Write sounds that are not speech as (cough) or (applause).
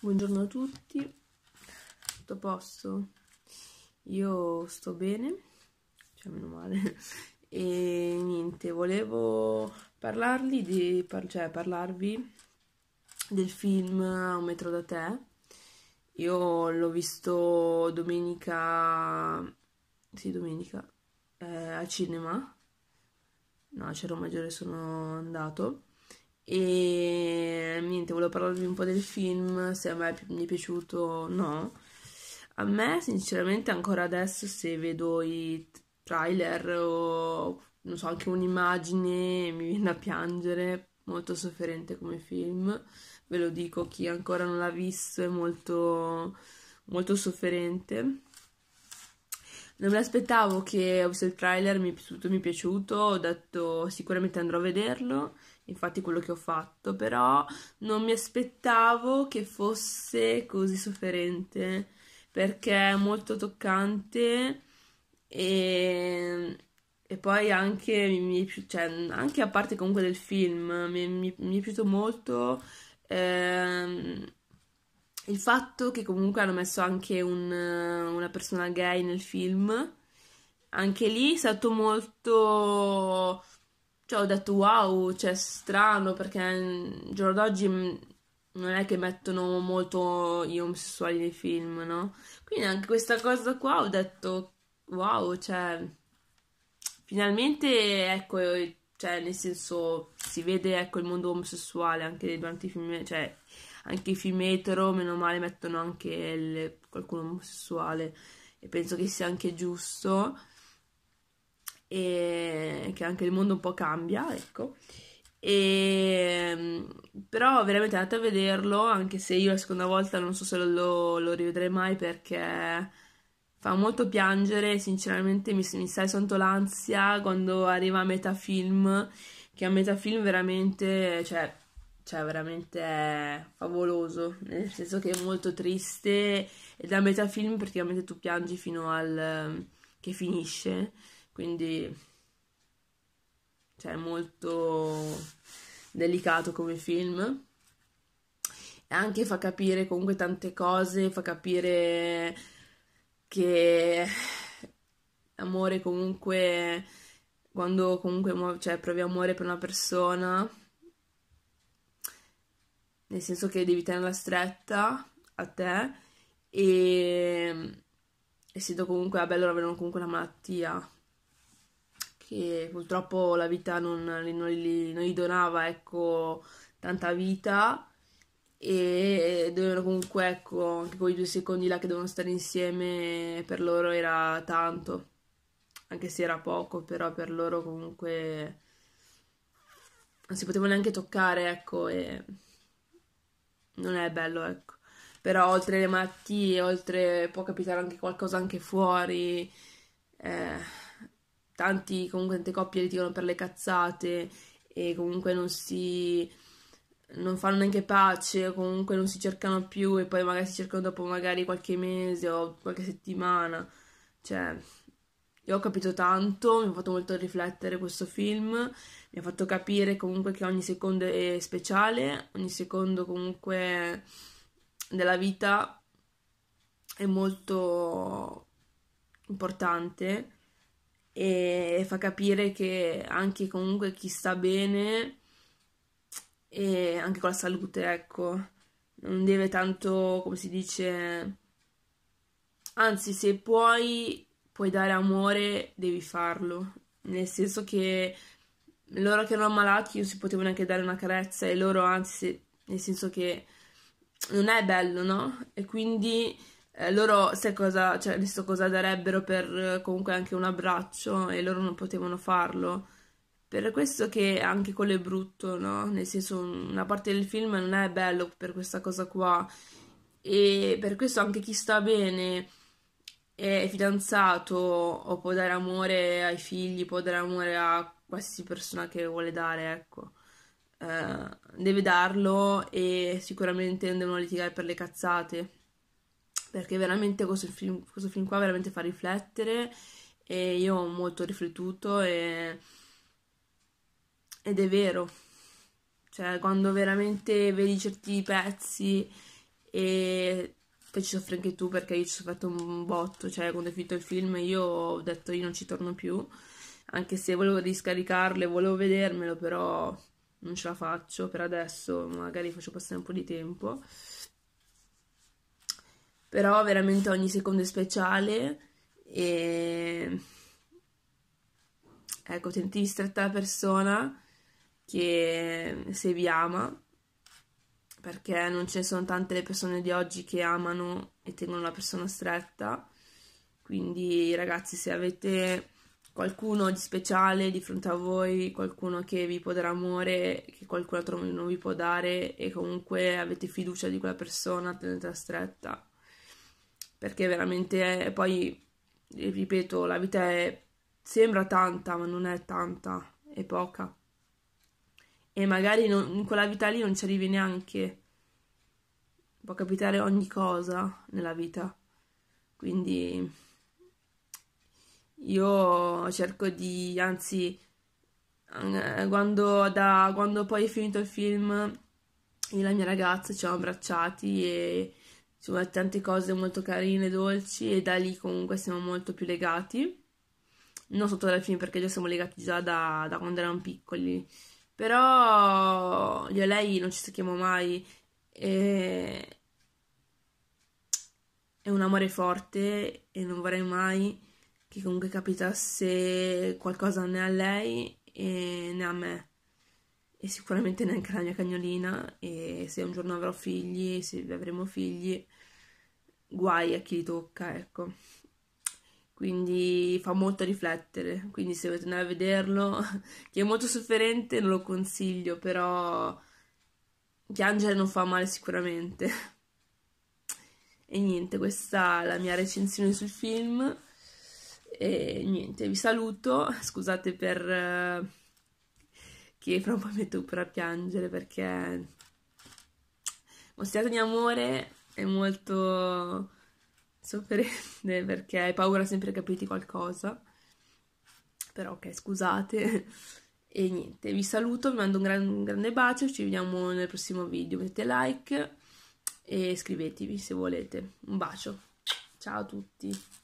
Buongiorno a tutti, tutto a posto? Io sto bene, cioè meno male, e niente, volevo parlarvi, di, par cioè, parlarvi del film Un metro da te. Io l'ho visto domenica, sì domenica, eh, al cinema, no, a Cero Maggiore sono andato e niente, volevo parlarvi un po' del film, se a me mi è piaciuto o no. A me, sinceramente, ancora adesso se vedo i trailer o non so, anche un'immagine mi viene a piangere, molto sofferente come film. Ve lo dico, chi ancora non l'ha visto è molto, molto sofferente. Non mi aspettavo che ho visto il trailer, mi è piaciuto, mi è piaciuto, ho detto sicuramente andrò a vederlo, infatti quello che ho fatto, però non mi aspettavo che fosse così sofferente, perché è molto toccante e, e poi anche, mi, cioè, anche a parte comunque del film, mi, mi, mi è piaciuto molto... Ehm, il fatto che comunque hanno messo anche un, eh, una persona gay nel film, anche lì è stato molto... Cioè, ho detto wow, cioè, strano, perché al giorno d'oggi mm, non è che mettono molto gli omosessuali nei film, no? Quindi anche questa cosa qua ho detto wow, cioè, finalmente, ecco, cioè, nel senso, si vede, ecco, il mondo omosessuale anche durante i film, cioè, anche i film etero, meno male, mettono anche il, qualcuno omosessuale e penso che sia anche giusto e che anche il mondo un po' cambia, ecco. E, ehm, però veramente andate a vederlo, anche se io la seconda volta non so se lo, lo rivedrei mai perché fa molto piangere, sinceramente mi, mi stai sotto l'ansia quando arriva a metà film, che a metà film veramente, cioè, cioè veramente favoloso, nel senso che è molto triste e da metà film praticamente tu piangi fino al ehm, che finisce, quindi cioè è molto delicato come film. E anche fa capire comunque tante cose, fa capire che l'amore comunque quando comunque cioè, provi amore per una persona nel senso che devi tenerla stretta a te e essendo comunque, vabbè, loro avevano comunque la malattia che purtroppo la vita non, non, gli, non gli donava, ecco, tanta vita e dovevano comunque, ecco, anche quei due secondi là che dovevano stare insieme per loro era tanto, anche se era poco, però per loro comunque non si poteva neanche toccare, ecco, e non è bello, ecco. Però oltre le malattie, oltre può capitare anche qualcosa anche fuori. Eh, tanti, comunque tante coppie litigano per le cazzate e comunque non si non fanno neanche pace o comunque non si cercano più e poi magari si cercano dopo magari qualche mese o qualche settimana. Cioè, io ho capito tanto, mi ha fatto molto riflettere questo film, mi ha fatto capire comunque che ogni secondo è speciale, ogni secondo comunque della vita è molto importante e fa capire che anche comunque chi sta bene e anche con la salute, ecco, non deve tanto, come si dice, anzi se puoi puoi dare amore, devi farlo. Nel senso che loro che erano malati non si potevano anche dare una carezza e loro anzi, nel senso che non è bello, no? E quindi eh, loro sai cosa, cioè, so cosa darebbero per eh, comunque anche un abbraccio e loro non potevano farlo. Per questo che anche quello è brutto, no? Nel senso una parte del film non è bello per questa cosa qua e per questo anche chi sta bene è fidanzato o può dare amore ai figli, può dare amore a qualsiasi persona che vuole dare, ecco. Eh, deve darlo e sicuramente non devono litigare per le cazzate perché veramente questo film, questo film qua veramente fa riflettere e io ho molto riflettuto e, ed è vero cioè quando veramente vedi certi pezzi e poi ci soffri anche tu perché io ci ho fatto un botto, cioè quando è finito il film io ho detto io non ci torno più, anche se volevo riscaricarlo e volevo vedermelo, però non ce la faccio per adesso, magari faccio passare un po' di tempo. Però veramente ogni secondo è speciale e ecco, senti di stretta la persona che se vi ama perché non ce ne sono tante le persone di oggi che amano e tengono la persona stretta. Quindi ragazzi, se avete qualcuno di speciale di fronte a voi, qualcuno che vi può dare amore, che qualcun altro non vi può dare e comunque avete fiducia di quella persona, tenetela stretta. Perché veramente è, eh, poi, eh, ripeto, la vita è, sembra tanta, ma non è tanta, è poca e magari non, in quella vita lì non ci arrivi neanche. Può capitare ogni cosa nella vita. Quindi io cerco di, anzi, quando, da, quando poi è finito il film, io e la mia ragazza ci siamo abbracciati e ci sono tante cose molto carine, dolci e da lì comunque siamo molto più legati. Non sotto alla film perché già siamo legati già da, da quando eravamo piccoli però io e lei non ci cerchiamo mai. E... È un amore forte e non vorrei mai che comunque capitasse qualcosa né a lei né a me. E sicuramente neanche alla mia cagnolina. E se un giorno avrò figli, se avremo figli, guai a chi li tocca, ecco quindi fa molto riflettere, quindi se volete andare a vederlo, (laughs) che è molto sofferente non lo consiglio, però piangere non fa male sicuramente. (laughs) E niente, questa è la mia recensione sul film. E niente, vi saluto, scusate per... Eh, che fra un po' metto pure a piangere perché mostrate di amore è molto cazzo (laughs) perché hai paura sempre che capiti qualcosa. Però ok, scusate. (laughs) E niente, vi saluto, vi mando un, gran, un grande bacio, ci vediamo nel prossimo video. Mettete like e iscrivetevi se volete. Un bacio. Ciao a tutti.